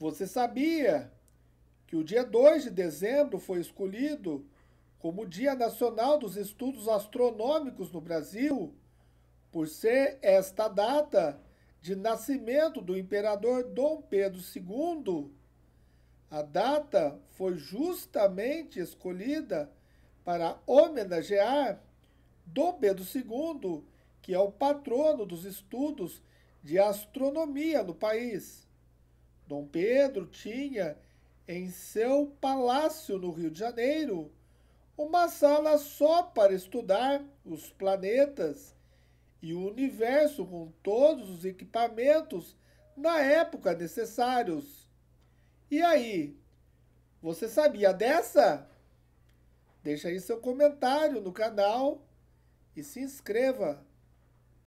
Você sabia que o dia 2 de dezembro foi escolhido como Dia Nacional dos Estudos Astronômicos no Brasil, por ser esta data de nascimento do imperador Dom Pedro II. A data foi justamente escolhida para homenagear Dom Pedro II, que é o patrono dos estudos de astronomia no país. Dom Pedro tinha em seu palácio no Rio de Janeiro uma sala só para estudar os planetas e o universo com todos os equipamentos na época necessários. E aí, você sabia dessa? Deixe aí seu comentário no canal e se inscreva.